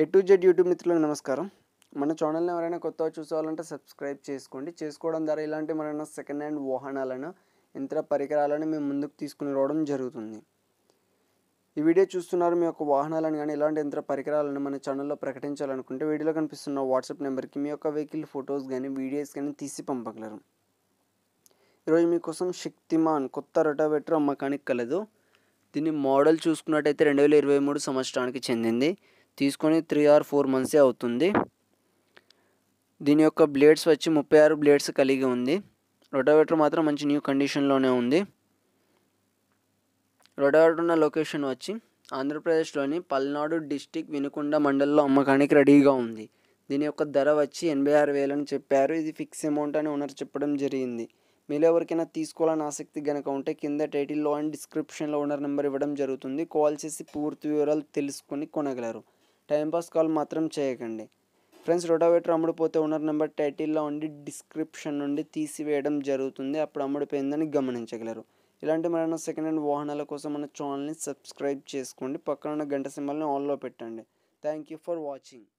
A to Z YouTube మిత్రులకు నమస్కారం మన ఛానల్ని ఎవరైనా కొత్తగా చూసుకోవాలంటే సబ్స్క్రైబ్ చేసుకోండి చేసుకోవడం ద్వారా ఇలాంటి మనైనా సెకండ్ హ్యాండ్ వాహనాలను ఇంత్ర పరికరాలను మేము ముందుకు తీసుకుని రావడం జరుగుతుంది ఈ వీడియో చూస్తున్నారు మీ యొక్క వాహనాలను కానీ ఇలాంటి యంత్ర పరికరాలను మన ఛానల్లో ప్రకటించాలనుకుంటే వీడియోలో కనిపిస్తున్న వాట్సాప్ నెంబర్కి మీ యొక్క వెహికల్ ఫొటోస్ కానీ వీడియోస్ కానీ తీసి పంపగలరు ఈరోజు మీకోసం శక్తిమాన్ కొత్త రొటావేటర్ అమ్మకానికి కలదు దీన్ని మోడల్ చూసుకున్నట్టయితే రెండు వేల ఇరవై మూడు సంవత్సరానికి చెందింది తీసుకొని త్రీ ఆర్ ఫోర్ మంత్సే అవుతుంది దీని యొక్క బ్లేడ్స్ వచ్చి ముప్పై ఆరు బ్లేడ్స్ కలిగి ఉంది రొటోవేటర్ మాత్రం మంచి న్యూ కండిషన్లోనే ఉంది రొటోవేటర్ ఉన్న లొకేషన్ వచ్చి ఆంధ్రప్రదేశ్లోని పల్నాడు డిస్టిక్ వినుకొండ మండలంలో అమ్మకానికి రెడీగా ఉంది దీని యొక్క ధర వచ్చి ఎనభై ఆరు వేలు అని చెప్పారు ఇది ఫిక్స్ అమౌంట్ అని ఓనర్ చెప్పడం జరిగింది మీరు ఎవరికైనా తీసుకోవాలని ఆసక్తి కనుక ఉంటే కింద టైటిల్లో అండ్ డిస్క్రిప్షన్లో ఓనర్ నెంబర్ ఇవ్వడం జరుగుతుంది కాల్ చేసి పూర్తి వివరాలు తెలుసుకొని కొనగలరు టైంపాస్ కాల్ మాత్రం చేయకండి ఫ్రెండ్స్ రోటావేటర్ అమ్ముడుపోతే ఓనర్ నెంబర్ టైటిల్లో ఉండి డిస్క్రిప్షన్ నుండి తీసివేయడం జరుగుతుంది అప్పుడు అమ్ముడిపోయిందని గమనించగలరు ఇలాంటి మరన్న సెకండ్ హ్యాండ్ వాహనాల కోసం మన ఛానల్ని సబ్స్క్రైబ్ చేసుకోండి పక్కన ఉన్న గంట సింబల్ని ఆన్లో పెట్టండి థ్యాంక్ యూ ఫర్ వాచింగ్